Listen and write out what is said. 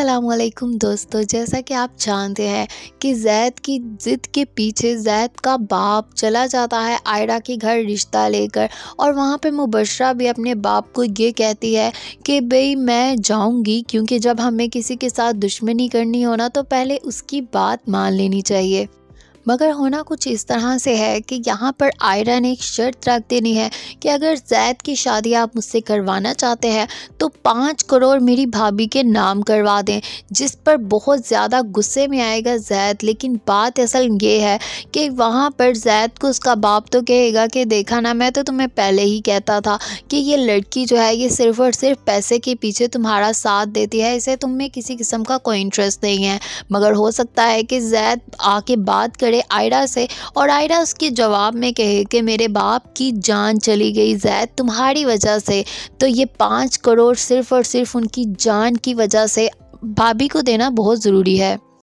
असलकुम दोस्तों जैसा कि आप जानते हैं कि जैद की ज़िद के पीछे जैद का बाप चला जाता है आयरा के घर रिश्ता लेकर और वहाँ पे मुबशरा भी अपने बाप को ये कहती है कि भाई मैं जाऊँगी क्योंकि जब हमें किसी के साथ दुश्मनी करनी हो ना तो पहले उसकी बात मान लेनी चाहिए मगर होना कुछ इस तरह से है कि यहाँ पर आयरा ने एक शर्त रख देनी है कि अगर जैद की शादी आप मुझसे करवाना चाहते हैं तो पाँच करोड़ मेरी भाभी के नाम करवा दें जिस पर बहुत ज़्यादा गुस्से में आएगा जैद लेकिन बात असल ये है कि वहाँ पर जैद को उसका बाप तो कहेगा कि देखा ना मैं तो तुम्हें पहले ही कहता था कि ये लड़की जो है ये सिर्फ और सिर्फ पैसे के पीछे तुम्हारा साथ देती है इसे तुम में किसी किस्म का कोई इंटरेस्ट नहीं है मगर हो सकता है कि जैद आके बात करे पड़े आयरा से और आयरा उसके जवाब में कहे कि मेरे बाप की जान चली गई जैद तुम्हारी वजह से तो ये पाँच करोड़ सिर्फ़ और सिर्फ उनकी जान की वजह से भाभी को देना बहुत ज़रूरी है